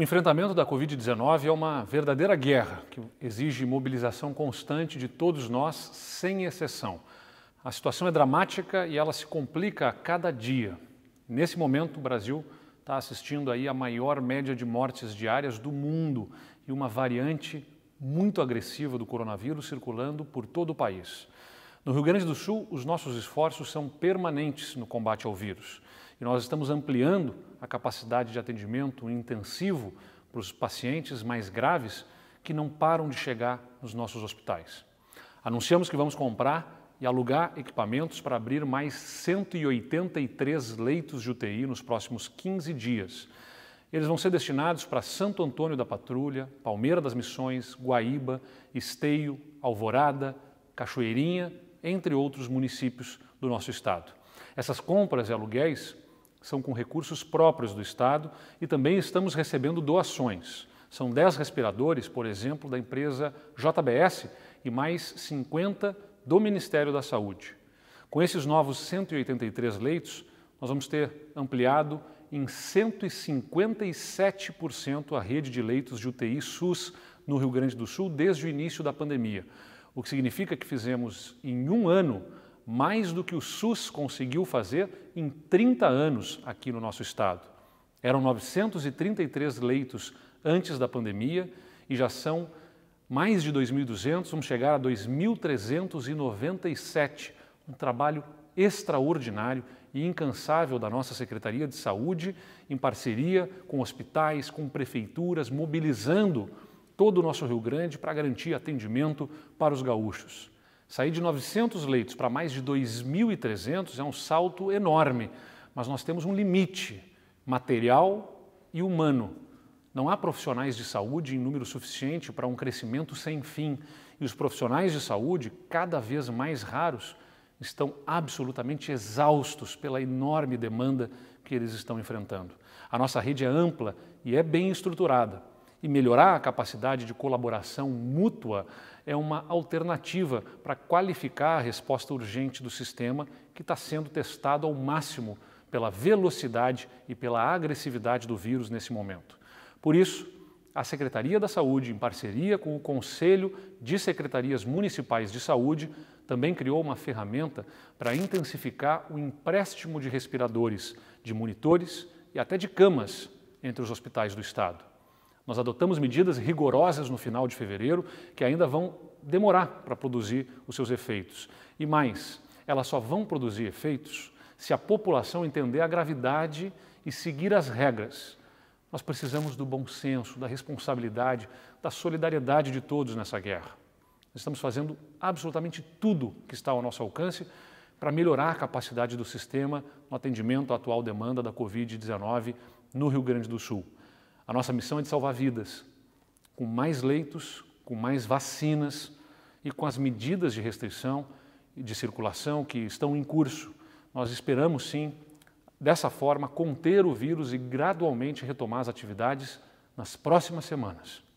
O enfrentamento da Covid-19 é uma verdadeira guerra que exige mobilização constante de todos nós, sem exceção. A situação é dramática e ela se complica a cada dia. Nesse momento, o Brasil está assistindo aí a maior média de mortes diárias do mundo e uma variante muito agressiva do coronavírus circulando por todo o país. No Rio Grande do Sul, os nossos esforços são permanentes no combate ao vírus e nós estamos ampliando a capacidade de atendimento intensivo para os pacientes mais graves que não param de chegar nos nossos hospitais. Anunciamos que vamos comprar e alugar equipamentos para abrir mais 183 leitos de UTI nos próximos 15 dias. Eles vão ser destinados para Santo Antônio da Patrulha, Palmeira das Missões, Guaíba, Esteio, Alvorada, Cachoeirinha entre outros municípios do nosso estado. Essas compras e aluguéis são com recursos próprios do estado e também estamos recebendo doações. São 10 respiradores, por exemplo, da empresa JBS e mais 50 do Ministério da Saúde. Com esses novos 183 leitos, nós vamos ter ampliado em 157% a rede de leitos de UTI SUS no Rio Grande do Sul desde o início da pandemia o que significa que fizemos em um ano mais do que o SUS conseguiu fazer em 30 anos aqui no nosso estado. Eram 933 leitos antes da pandemia e já são mais de 2.200, vamos chegar a 2.397. Um trabalho extraordinário e incansável da nossa Secretaria de Saúde, em parceria com hospitais, com prefeituras, mobilizando todo o nosso Rio Grande para garantir atendimento para os gaúchos. Sair de 900 leitos para mais de 2.300 é um salto enorme, mas nós temos um limite material e humano. Não há profissionais de saúde em número suficiente para um crescimento sem fim, e os profissionais de saúde, cada vez mais raros, estão absolutamente exaustos pela enorme demanda que eles estão enfrentando. A nossa rede é ampla e é bem estruturada e melhorar a capacidade de colaboração mútua é uma alternativa para qualificar a resposta urgente do sistema que está sendo testado ao máximo pela velocidade e pela agressividade do vírus nesse momento. Por isso, a Secretaria da Saúde, em parceria com o Conselho de Secretarias Municipais de Saúde, também criou uma ferramenta para intensificar o empréstimo de respiradores, de monitores e até de camas entre os hospitais do estado. Nós adotamos medidas rigorosas no final de fevereiro que ainda vão demorar para produzir os seus efeitos. E mais, elas só vão produzir efeitos se a população entender a gravidade e seguir as regras. Nós precisamos do bom senso, da responsabilidade, da solidariedade de todos nessa guerra. Nós estamos fazendo absolutamente tudo que está ao nosso alcance para melhorar a capacidade do sistema no atendimento à atual demanda da Covid-19 no Rio Grande do Sul. A nossa missão é de salvar vidas, com mais leitos, com mais vacinas e com as medidas de restrição e de circulação que estão em curso. Nós esperamos sim, dessa forma, conter o vírus e gradualmente retomar as atividades nas próximas semanas.